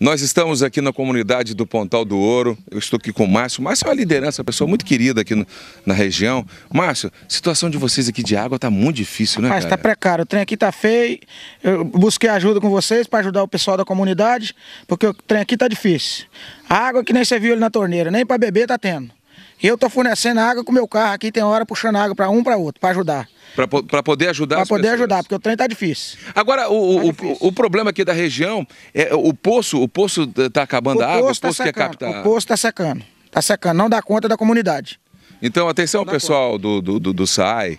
Nós estamos aqui na comunidade do Pontal do Ouro, eu estou aqui com o Márcio. O Márcio é uma liderança, uma pessoa muito querida aqui no, na região. Márcio, a situação de vocês aqui de água está muito difícil, né? Mas está precário, o trem aqui está feio. Eu busquei ajuda com vocês para ajudar o pessoal da comunidade, porque o trem aqui está difícil. A água que nem você viu ali na torneira, nem para beber está tendo. Eu tô fornecendo água com o meu carro aqui, tem hora puxando água para um para outro, para ajudar. Para poder ajudar Para poder pessoas. ajudar, porque o trem tá difícil. Agora, o, tá o, difícil. o, problema aqui da região é o poço, o poço tá acabando o a água, o poço tá quer é captar. O poço tá secando. Tá secando, não dá conta da comunidade. Então, atenção, pessoal do, do, do, do SAI,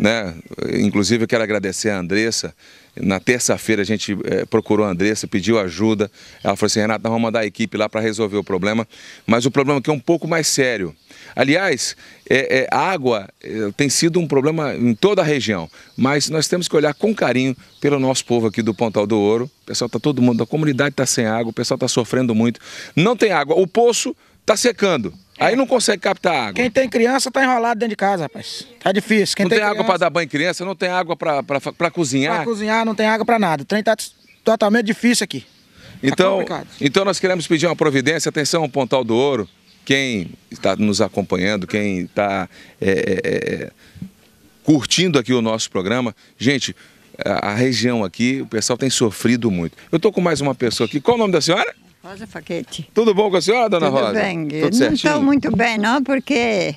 né? Inclusive eu quero agradecer a Andressa. Na terça-feira a gente é, procurou a Andressa, pediu ajuda. Ela falou assim, Renato, nós vamos mandar a equipe lá para resolver o problema. Mas o problema aqui é um pouco mais sério. Aliás, é, é, água eh, tem sido um problema em toda a região. Mas nós temos que olhar com carinho pelo nosso povo aqui do Pontal do Ouro. O pessoal está todo mundo, a comunidade está sem água, o pessoal está sofrendo muito. Não tem água. O poço está secando. É. Aí não consegue captar água. Quem tem criança tá enrolado dentro de casa, rapaz. Tá difícil. Quem não tem, tem água para dar banho em criança, não tem água para cozinhar. Para cozinhar, não tem água para nada. O trem tá totalmente difícil aqui. Tá então, tá então nós queremos pedir uma providência. Atenção, Pontal do Ouro, quem está nos acompanhando, quem está é, é, é, curtindo aqui o nosso programa. Gente, a região aqui, o pessoal tem sofrido muito. Eu estou com mais uma pessoa aqui. Qual o nome da senhora? Rosa Faquete. Tudo bom com a senhora, dona Tudo Rosa? Bem. Tudo bem. Não estou muito bem, não, porque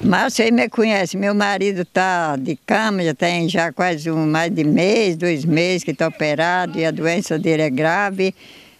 Márcio aí me conhece. Meu marido está de cama, já tem já quase um, mais de mês, dois meses que está operado e a doença dele é grave.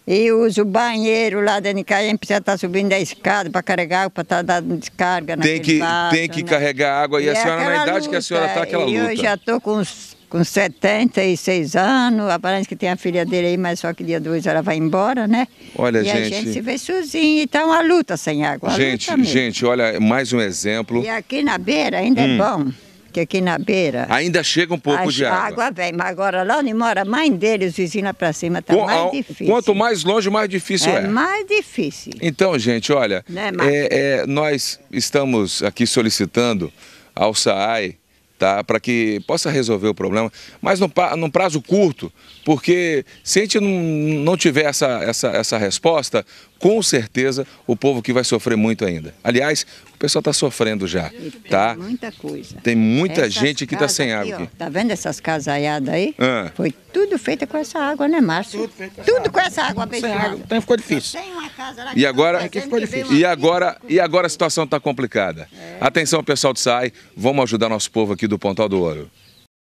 E uso o banheiro lá dentro de casa, a gente precisa estar tá subindo a escada para carregar água, para estar tá dando descarga na tem que Tem que né? carregar água e, e a senhora, na idade luta, que a senhora está, aquela luta. eu já estou com uns com 76 anos, aparente que tem a filha dele aí, mas só que dia 2 ela vai embora, né? Olha, e gente... a gente se vê sozinho, então a luta sem água, Gente, gente, olha, mais um exemplo. E aqui na beira ainda é hum. é bom aqui na beira. Ainda chega um pouco de água. água vem, mas agora lá onde mora a mãe dele, os vizinhos lá pra cima, tá Com, mais difícil. Quanto mais longe, mais difícil é. É mais difícil. Então, gente, olha, né, é, é, nós estamos aqui solicitando ao SAAI tá? para que possa resolver o problema, mas num, num prazo curto, porque se a gente não, não tiver essa, essa, essa resposta, com certeza o povo que vai sofrer muito ainda. Aliás, o pessoal está sofrendo já, tá? Tem muita coisa. Tem muita Essas gente que está sem água. Aqui. tá vendo essas casaiadas aí? Ah. Foi tudo feito com essa água, né, Márcio? Tudo, feito tudo com essa água abençoada. Sem água, então ficou difícil. Tem uma casa lá e agora, aqui ficou difícil. E agora, e agora a situação está complicada. É. Atenção, pessoal do SAI, vamos ajudar nosso povo aqui do Pontal do Ouro.